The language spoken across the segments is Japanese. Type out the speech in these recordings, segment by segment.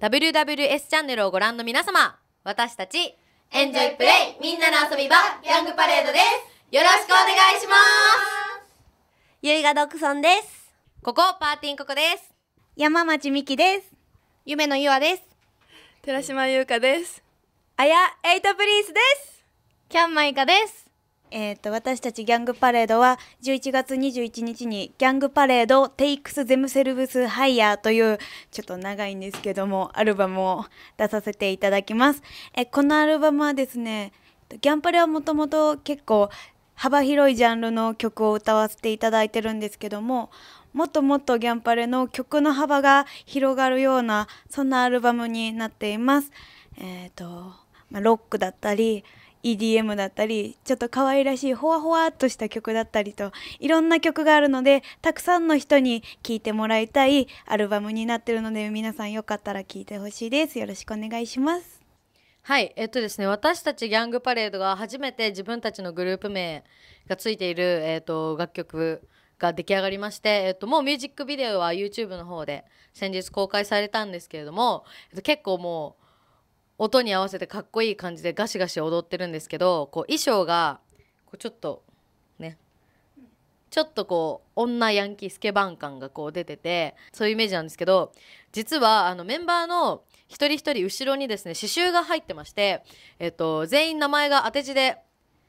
WWS チャンネルをご覧の皆様、私たち、エンジョイプレイみんなの遊び場ヤングパレードですよろしくお願いしますゆいがドクソンですここパーティンここです山町美希です夢のゆあです寺島優香ですあやエイトプリンスですキャンマイカですえーと、私たちギャングパレードは11月21日にギャングパレードテイクスゼムセルブスハイヤーというちょっと長いんですけどもアルバムを出させていただきます。えこのアルバムはですねギャンパレはもともと結構幅広いジャンルの曲を歌わせていただいてるんですけどももっともっとギャンパレの曲の幅が広がるようなそんなアルバムになっています。えーとまあ、ロックだったり EDM だったりちょっと可愛らしいほわほわっとした曲だったりといろんな曲があるのでたくさんの人に聴いてもらいたいアルバムになってるので皆さんよかったら聴いてほしいですよろしくお願いしますはいえっとですね私たちギャングパレードが初めて自分たちのグループ名がついている、えっと、楽曲が出来上がりまして、えっと、もうミュージックビデオは YouTube の方で先日公開されたんですけれども、えっと、結構もう音に合わせてかっこいい感じでガシガシ踊ってるんですけどこう衣装がこうちょっとねちょっとこう女ヤンキースケバン感がこう出ててそういうイメージなんですけど実はあのメンバーの一人一人後ろにですね刺繍が入ってまして、えっと、全員名前が当て字で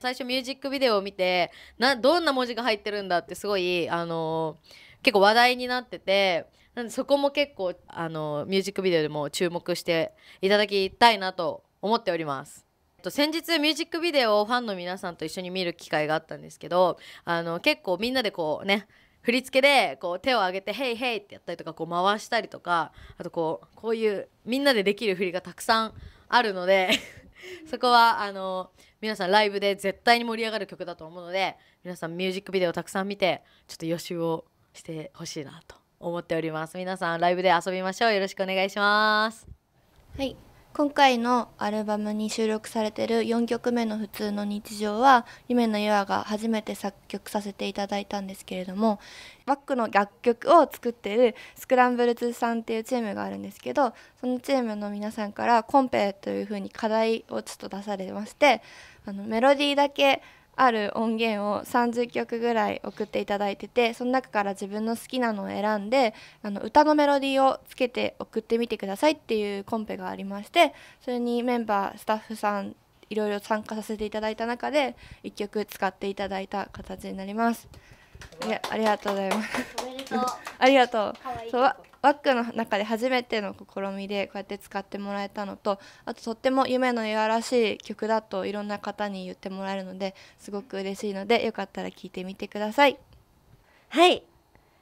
最初ミュージックビデオを見てなどんな文字が入ってるんだってすごいあのー結構話題になっててなんでそこも結構あのミュージックビデオでも注目していただきたいなと思っております。先日ミュージックビデオをファンの皆さんと一緒に見る機会があったんですけどあの結構みんなでこうね振り付けでこう手を上げて「ヘイヘイ」ってやったりとかこう回したりとかあとこうこういうみんなでできる振りがたくさんあるので そこはあの皆さんライブで絶対に盛り上がる曲だと思うので皆さんミュージックビデオをたくさん見てちょっと予習をしてほしいなと思っております皆さんライブで遊びましょうよろしくお願いしますはい今回のアルバムに収録されてる4曲目の「普通の日常は」夢の岩が初めて作曲させていただいたんですけれどもバックの楽曲を作ってるスクランブルズさんっていうチームがあるんですけどそのチームの皆さんからコンペというふうに課題をちょっと出されましてあのメロディーだけある音源を30曲ぐらい送っていただいててその中から自分の好きなのを選んであの歌のメロディーをつけて送ってみてくださいっていうコンペがありましてそれにメンバースタッフさんいろいろ参加させていただいた中で1曲使っていただいた形になります。ありがとうございます。ありがとう。うワックの中で初めての試みでこうやって使ってもらえたのとあととっても夢のわらしい曲だといろんな方に言ってもらえるのですごく嬉しいのでよかったら聴いてみてください。はい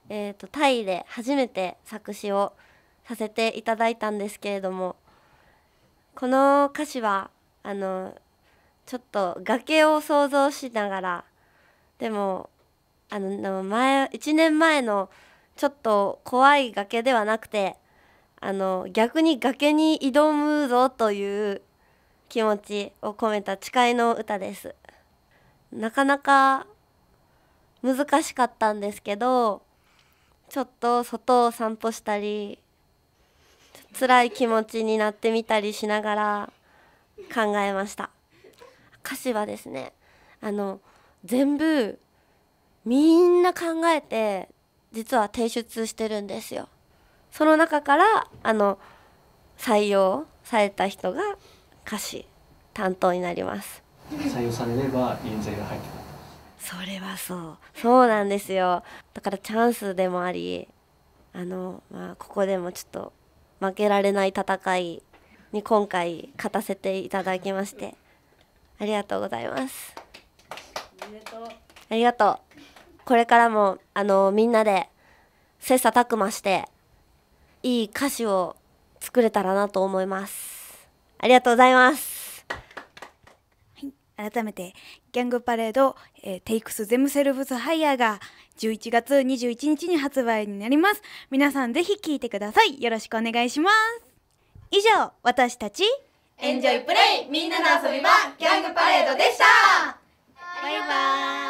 えーと、とタイで初めて作詞をさせていただいたんですけれどもこの歌詞はあのちょっと崖を想像しながらでもあの前1年前の「ちょっと怖い崖ではなくてあの逆に崖に挑むぞという気持ちを込めた誓いの歌ですなかなか難しかったんですけどちょっと外を散歩したり辛い気持ちになってみたりしながら考えました歌詞はですねあの全部みんな考えて実は提出してるんですよ。その中からあの採用された人が歌詞担当になります。採用されれば印税が入ってくる。それはそうそうなんですよ。だからチャンスでもあり、あのまあここでもちょっと負けられない戦いに今回勝たせていただきましてありがとうございます。ありがとう。ありがとう。これからもあのみんなで切磋琢磨していい歌詞を作れたらなと思いますありがとうございます、はい、改めてギャングパレード、えー、テイクスゼムセルブスハイヤーが11月21日に発売になります皆さんぜひ聴いてくださいよろしくお願いします以上私たちエンジョイプレイみんなの遊び場ギャングパレードでしたバイバイ